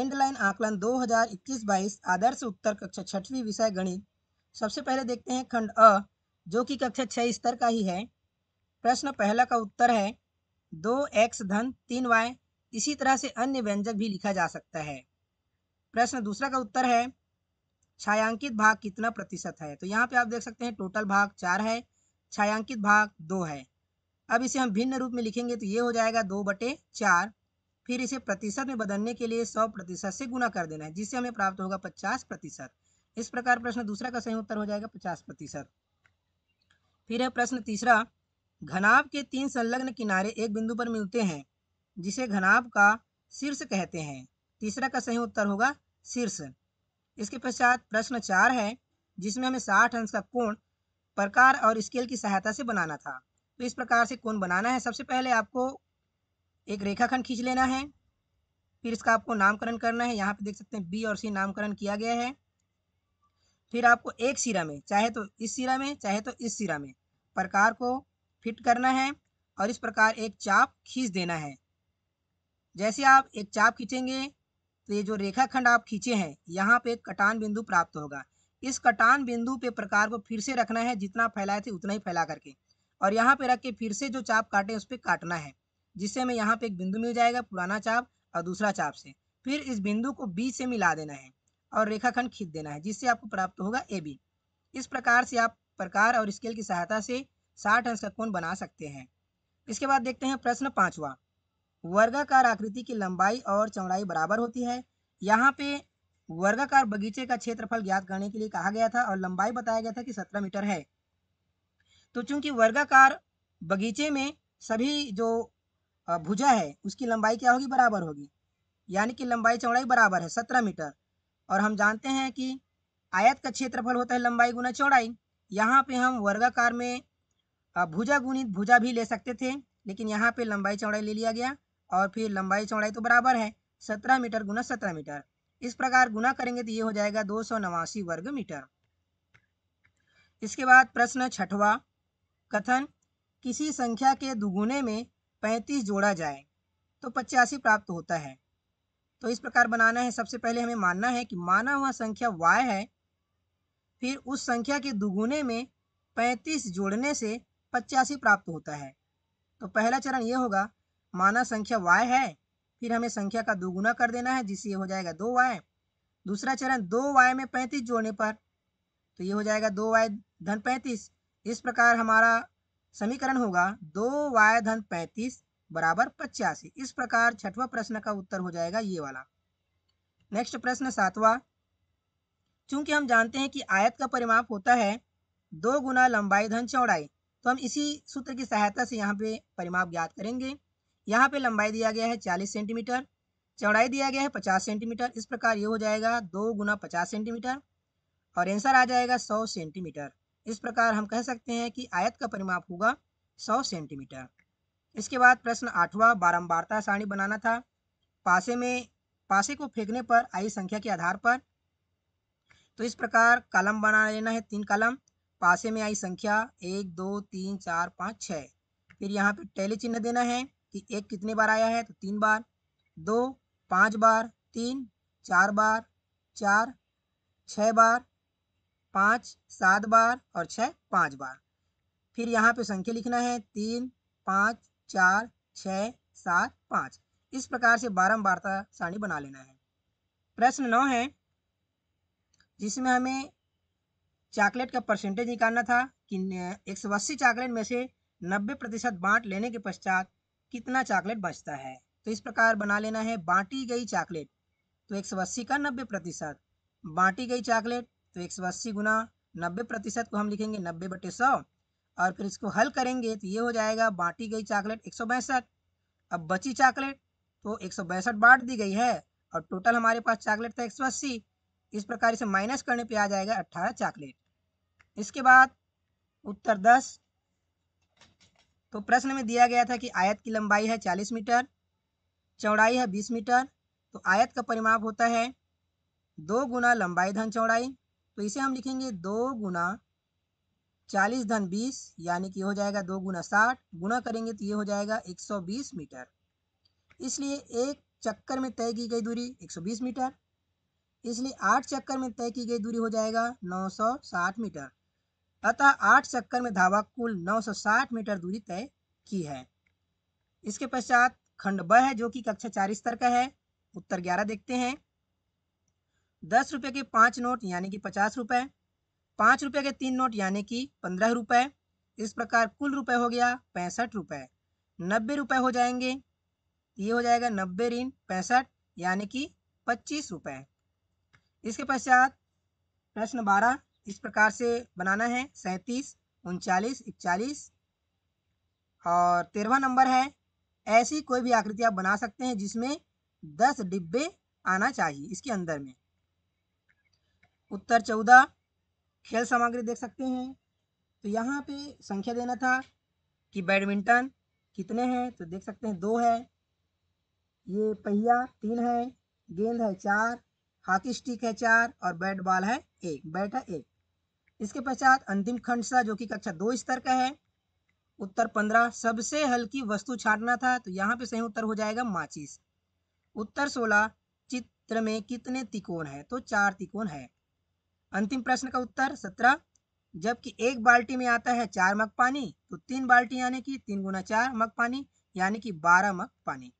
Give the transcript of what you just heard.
underline आकलन 2021-22 आदर्श उत्तर कक्षा छठवीं विषय गणित सबसे पहले देखते हैं खंड अ जो कि कक्षा छः स्तर का ही है प्रश्न पहला का उत्तर है दो एक्स धन तीन वाई इसी तरह से अन्य व्यंजक भी लिखा जा सकता है प्रश्न दूसरा का उत्तर है छायांकित भाग कितना प्रतिशत है तो यहाँ पे आप देख सकते हैं टोटल भाग चार है छायांकित भाग दो है अब इसे हम भिन्न रूप में लिखेंगे तो ये हो जाएगा दो बटे चार फिर इसे प्रतिशत में बदलने के लिए सौ प्रतिशत से गुना कर देना है जिससे हमें प्राप्त होगा पचास प्रतिशत इस प्रकार प्रश्न दूसरा का सही उत्तर हो जाएगा पचास प्रतिशत फिर है प्रश्न तीसरा घनाभ के तीन संलग्न किनारे एक बिंदु पर मिलते हैं जिसे घनाभ का शीर्ष कहते हैं तीसरा का सही उत्तर होगा शीर्ष इसके पश्चात प्रश्न चार है जिसमें हमें साठ अंश का कोण प्रकार और स्केल की सहायता से बनाना था तो इस प्रकार से कोण बनाना है सबसे पहले आपको एक रेखाखंड खींच लेना है फिर इसका आपको नामकरण करना है यहाँ पे देख सकते हैं बी और सी नामकरण किया गया है फिर आपको एक सिरा में चाहे तो इस सिरा में चाहे तो इस सिरा में प्रकार को फिट करना है और इस प्रकार एक चाप खींच देना है जैसे आप एक चाप खींचेंगे तो ये जो रेखाखंड आप खींचे हैं यहाँ पे कटान बिंदु प्राप्त होगा इस कटान बिंदु पे प्रकार को फिर से रखना है जितना फैलाए थे उतना ही फैला करके और यहाँ पे रख के फिर से जो चाप काटे उस पर काटना है जिससे हमें यहाँ पे एक बिंदु मिल जाएगा पुराना चाप और दूसरा चाप से फिर इस बिंदु को बी से मिला देना है और रेखाखंड खींच देना है जिससे आपको प्राप्त होगा ए बी इस प्रकार से आप प्रकार और स्केल की सहायता से साठ अंश का कोण बना सकते हैं इसके बाद देखते हैं प्रश्न पाँचवा वर्गाकार आकृति की लंबाई और चौड़ाई बराबर होती है यहाँ पे वर्गाकार बगीचे का क्षेत्रफल ज्ञात करने के लिए कहा गया था और लंबाई बताया गया था कि सत्रह मीटर है तो चूंकि वर्गाकार बगीचे में सभी जो भुजा है उसकी लंबाई क्या होगी बराबर होगी यानी कि लंबाई चौड़ाई बराबर है सत्रह मीटर और हम जानते हैं कि आयत का क्षेत्रफल होता है लंबाई गुना चौड़ाई यहाँ पे हम वर्गाकार में भुजा गुणित भुजा भी ले सकते थे लेकिन यहाँ पे लंबाई चौड़ाई ले लिया गया और फिर लंबाई चौड़ाई तो बराबर है सत्रह मीटर गुना सत्रह मीटर इस प्रकार गुना करेंगे तो ये हो जाएगा दो सौ नवासी वर्ग मीटर इसके बाद प्रश्न छठवा कथन किसी संख्या के दुगुने में पैंतीस जोड़ा जाए तो पचासी प्राप्त होता है तो इस प्रकार बनाना है सबसे पहले हमें मानना है कि माना हुआ संख्या वाय है फिर उस संख्या के दुगुने में पैंतीस जोड़ने से पचासी प्राप्त होता है तो पहला चरण ये होगा माना संख्या वाय है फिर हमें संख्या का दुगुना कर देना है जिससे ये हो जाएगा दो वाई दूसरा चरण दो वाई में पैंतीस जोड़ने पर तो ये हो जाएगा दो वाई धन पैंतीस इस प्रकार हमारा समीकरण होगा दो वाय धन पैंतीस बराबर पचासी इस प्रकार छठवा प्रश्न का उत्तर हो जाएगा ये वाला नेक्स्ट प्रश्न सातवा चूंकि हम जानते हैं कि आयत का परिमाप होता है दो गुना लंबाई धन चौड़ाई तो हम इसी सूत्र की सहायता से यहाँ पे परिमाप ज्ञात करेंगे यहाँ पे लंबाई दिया गया है चालीस सेंटीमीटर चौड़ाई दिया गया है पचास सेंटीमीटर इस प्रकार ये हो जाएगा दो गुना पचास सेंटीमीटर और आंसर आ जाएगा सौ सेंटीमीटर इस प्रकार हम कह सकते हैं कि आयत का परिमाप होगा सौ सेंटीमीटर इसके बाद प्रश्न आठवां बारंबारता सारणी बनाना था पासे में पासे को फेंकने पर आई संख्या के आधार पर तो इस प्रकार कलम बना लेना है तीन कलम पासे में आई संख्या एक दो तीन चार पाँच छः फिर यहाँ पे टैली चिन्ह देना है कि एक कितने बार आया है तो तीन बार दो पाँच बार तीन चार बार चार छः बार पाँच सात बार और छः पाँच बार फिर यहाँ पे संख्या लिखना है तीन पाँच चार छ सात पाँच इस प्रकार से बारम्बारता सारणी बना लेना है प्रश्न नौ है जिसमें हमें चॉकलेट का परसेंटेज निकालना था कि एक सौ अस्सी चॉकलेट में से नब्बे प्रतिशत बाँट लेने के पश्चात कितना चॉकलेट बचता है तो इस प्रकार बना लेना है बांटी गई चॉकलेट तो एक सौ अस्सी का नब्बे प्रतिशत बांटी गई चॉकलेट तो एक सौ अस्सी गुना नब्बे प्रतिशत को हम लिखेंगे नब्बे बटे सौ और फिर इसको हल करेंगे तो ये हो जाएगा बांटी गई चॉकलेट एक सौ बैंसठ अब बची चॉकलेट तो एक सौ बैंसठ बांट दी गई है और टोटल हमारे पास चॉकलेट था एक सौ अस्सी इस प्रकार इसे माइनस करने पर आ जाएगा अट्ठारह चॉकलेट इसके बाद उत्तर दस तो प्रश्न में दिया गया था कि आयत की लंबाई है चालीस मीटर चौड़ाई है बीस मीटर तो आयत का परिमाप होता है दो गुना लंबाई धन चौड़ाई तो इसे हम लिखेंगे दो गुना चालीस धन बीस यानी कि हो जाएगा दो गुना साठ गुना करेंगे तो ये हो जाएगा एक सौ बीस मीटर इसलिए एक चक्कर में तय की गई दूरी एक सौ बीस मीटर इसलिए आठ चक्कर में तय की गई दूरी हो जाएगा नौ सौ साठ मीटर अतः आठ चक्कर में धावा कुल नौ सौ साठ मीटर दूरी तय की है इसके पश्चात खंड ब है जो कि कक्षा चार स्तर का है उत्तर ग्यारह देखते हैं दस रुपये के पाँच नोट यानी कि पचास रुपये पाँच रुपये के तीन नोट यानी कि पंद्रह रुपये इस प्रकार कुल रुपये हो गया पैंसठ रुपये नब्बे रुपये हो जाएंगे ये हो जाएगा नब्बे ऋण पैंसठ यानी कि पच्चीस रुपये इसके पश्चात प्रश्न बारह इस प्रकार से बनाना है सैंतीस उनचालीस इकचालीस और तेरहवा नंबर है ऐसी कोई भी आकृति आप बना सकते हैं जिसमें दस डिब्बे आना चाहिए इसके अंदर में उत्तर चौदह खेल सामग्री देख सकते हैं तो यहाँ पे संख्या देना था कि बैडमिंटन कितने हैं तो देख सकते हैं दो है ये पहिया तीन है गेंद है चार हॉकी स्टिक है चार और बैट बॉल है एक बैट है एक इसके पश्चात अंतिम खंड सा जो कि कक्षा दो स्तर का है उत्तर पंद्रह सबसे हल्की वस्तु छाटना था तो यहाँ पे सही उत्तर हो जाएगा माचिस उत्तर सोलह चित्र में कितने तिकोण है तो चार तिकोण है अंतिम प्रश्न का उत्तर सत्रह जबकि एक बाल्टी में आता है चार मग पानी तो तीन बाल्टी यानी कि तीन गुना चार मग पानी यानी कि बारह मग पानी